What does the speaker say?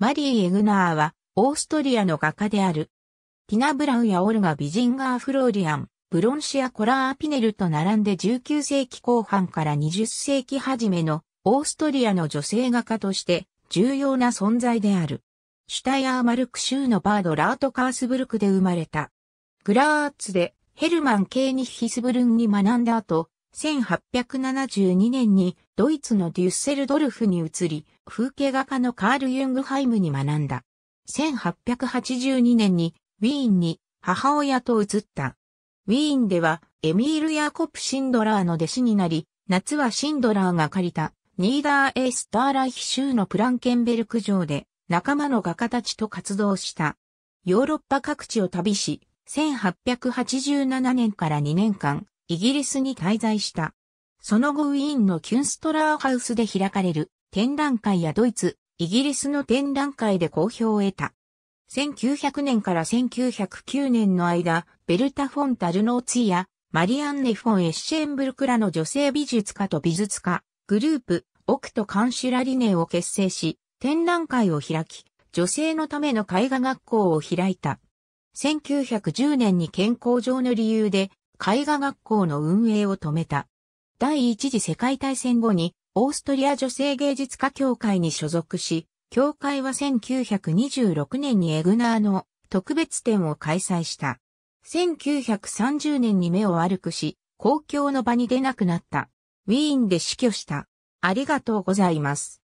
マリー・エグナーは、オーストリアの画家である。ティナ・ブラウやオルガ・ビジンガー・フローリアン、ブロンシア・コラー・ピネルと並んで19世紀後半から20世紀初めのオーストリアの女性画家として重要な存在である。シュタイアーマルク州のバード・ラート・カースブルクで生まれた。グラーツでヘルマン・ケーニヒスブルンに学んだ後、1872年にドイツのデュッセルドルフに移り、風景画家のカール・ユングハイムに学んだ。1882年にウィーンに母親と移った。ウィーンではエミール・ヤーコプ・シンドラーの弟子になり、夏はシンドラーが借りたニーダー・エスターライヒ州のプランケンベルク城で仲間の画家たちと活動した。ヨーロッパ各地を旅し、1887年から2年間、イギリスに滞在した。その後ウィーンのキュンストラーハウスで開かれる展覧会やドイツ、イギリスの展覧会で好評を得た。1900年から1909年の間、ベルタ・フォン・タルノーツィやマリアンネ・フォン・エッシェンブルクラの女性美術家と美術家、グループ、オクト・カンシュラリネを結成し、展覧会を開き、女性のための絵画学校を開いた。1910年に健康上の理由で絵画学校の運営を止めた。第一次世界大戦後に、オーストリア女性芸術家協会に所属し、協会は1926年にエグナーの特別展を開催した。1930年に目を悪くし、公共の場に出なくなった。ウィーンで死去した。ありがとうございます。